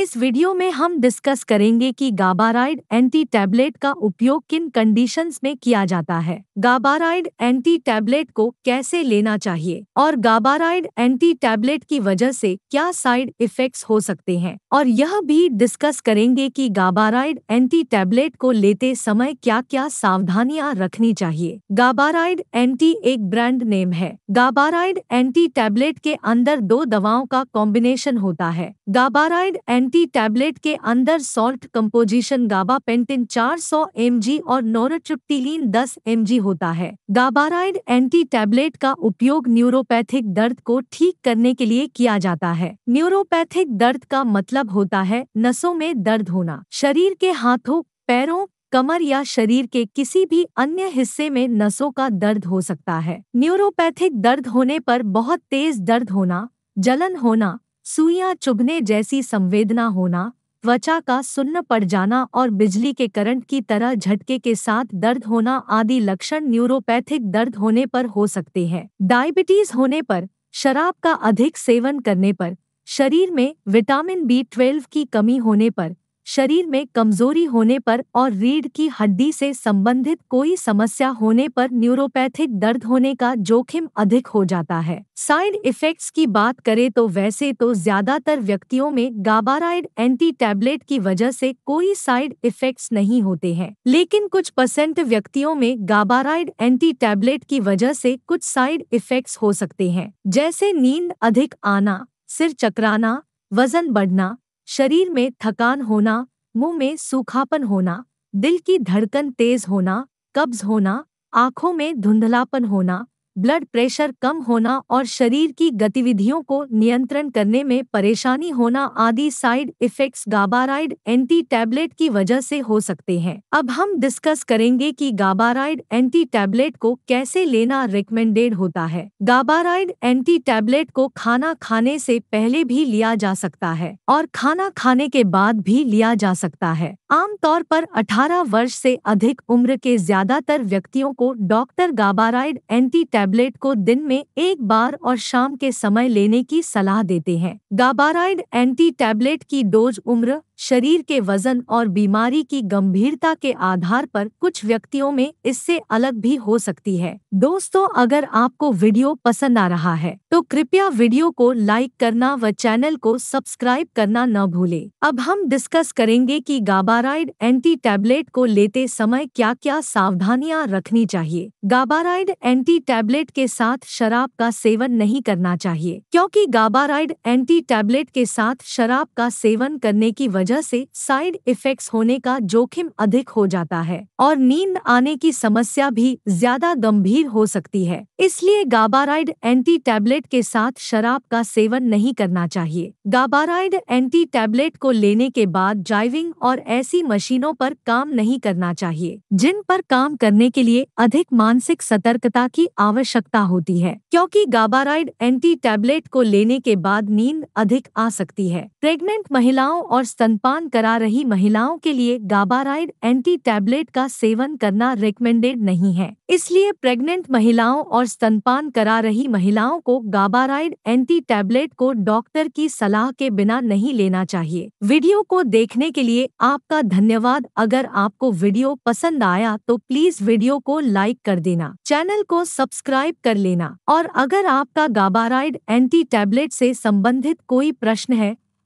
इस वीडियो में हम डिस्कस करेंगे कि गाबाराइड एंटी टैबलेट का उपयोग किन कंडीशंस में किया जाता है गाबाराइड एंटी टैबलेट को कैसे लेना चाहिए और गाबाराइड एंटी टैबलेट की वजह से क्या साइड इफेक्ट्स हो सकते हैं और यह भी डिस्कस करेंगे कि गाबाराइड एंटी टैबलेट को लेते समय क्या क्या सावधानियाँ रखनी चाहिए गाबाराइड एंटी एक ब्रांड नेम है गाबाराइड एंटी टैबलेट के अंदर दो दवाओं का कॉम्बिनेशन होता है गाबाराइड एंटी एंटी टैबलेट के अंदर सॉल्ट कंपोजिशन गाबा पेंटिन 400 जी और नोरोट्रिप्टिलीन 10 जी होता है गाबाराइड एंटी टैबलेट का उपयोग न्यूरोपैथिक दर्द को ठीक करने के लिए किया जाता है न्यूरोपैथिक दर्द का मतलब होता है नसों में दर्द होना शरीर के हाथों पैरों कमर या शरीर के किसी भी अन्य हिस्से में नसों का दर्द हो सकता है न्यूरोपैथिक दर्द होने पर बहुत तेज दर्द होना जलन होना सुइयां चुभने जैसी संवेदना होना त्वचा का सुन्न पड़ जाना और बिजली के करंट की तरह झटके के साथ दर्द होना आदि लक्षण न्यूरोपैथिक दर्द होने पर हो सकते हैं डायबिटीज होने पर शराब का अधिक सेवन करने पर शरीर में विटामिन बी ट्वेल्व की कमी होने पर शरीर में कमजोरी होने पर और रीढ़ की हड्डी से संबंधित कोई समस्या होने पर न्यूरोपैथिक दर्द होने का जोखिम अधिक हो जाता है साइड इफेक्ट्स की बात करें तो वैसे तो ज्यादातर व्यक्तियों में गाबाराइड एंटी टैबलेट की वजह से कोई साइड इफेक्ट्स नहीं होते हैं लेकिन कुछ परसेंट व्यक्तियों में गाबाराइड एंटी टैबलेट की वजह से कुछ साइड इफेक्ट्स हो सकते हैं जैसे नींद अधिक आना सिर चकराना वजन बढ़ना शरीर में थकान होना मुंह में सूखापन होना दिल की धड़कन तेज होना कब्ज होना आंखों में धुंधलापन होना ब्लड प्रेशर कम होना और शरीर की गतिविधियों को नियंत्रण करने में परेशानी होना आदि side effects Gabaride NT tablet की वजह से हो सकते हैं अब हम डिस्कस करेंगे कि गाबाराइड एंटी टैबलेट को कैसे लेना रिकमेंडेड होता है गाबाराइड एंटी टैबलेट को खाना खाने से पहले भी लिया जा सकता है और खाना खाने के बाद भी लिया जा सकता है आमतौर पर 18 वर्ष से अधिक उम्र के ज्यादातर व्यक्तियों को डॉक्टर गाबाराइड एंटी टैबलेट को दिन में एक बार और शाम के समय लेने की सलाह देते हैं गाबाराइड एंटी टैबलेट की डोज उम्र शरीर के वजन और बीमारी की गंभीरता के आधार पर कुछ व्यक्तियों में इससे अलग भी हो सकती है दोस्तों अगर आपको वीडियो पसंद आ रहा है तो कृपया वीडियो को लाइक करना व चैनल को सब्सक्राइब करना न भूले अब हम डिस्कस करेंगे कि गाबाराइड एंटी टैबलेट को लेते समय क्या क्या सावधानियां रखनी चाहिए गाबाराइड एंटी टैबलेट के साथ शराब का सेवन नहीं करना चाहिए क्योंकि गाबाराइड एंटी टैबलेट के साथ शराब का सेवन करने की वजह वजह से साइड इफेक्ट्स होने का जोखिम अधिक हो जाता है और नींद आने की समस्या भी ज्यादा गंभीर हो सकती है इसलिए गाबाराइड एंटी टैबलेट के साथ शराब का सेवन नहीं करना चाहिए गाबाराइड एंटी टैबलेट को लेने के बाद ड्राइविंग और ऐसी मशीनों पर काम नहीं करना चाहिए जिन पर काम करने के लिए अधिक मानसिक सतर्कता की आवश्यकता होती है क्योंकि गाबाराइड एंटी टैबलेट को लेने के बाद नींद अधिक आ सकती है प्रेग्नेंट महिलाओं और स्तन स्तनपान करा रही महिलाओं के लिए गाबाराइड एंटी टैबलेट का सेवन करना रिकमेंडेड नहीं है इसलिए प्रेग्नेंट महिलाओं और स्तनपान करा रही महिलाओं को गाबाराइड एंटी टैबलेट को डॉक्टर की सलाह के बिना नहीं लेना चाहिए वीडियो को देखने के लिए आपका धन्यवाद अगर आपको वीडियो पसंद आया तो प्लीज वीडियो को लाइक कर देना चैनल को सब्सक्राइब कर लेना और अगर आपका गाबाराइड एंटी टैबलेट से संबंधित कोई प्रश्न है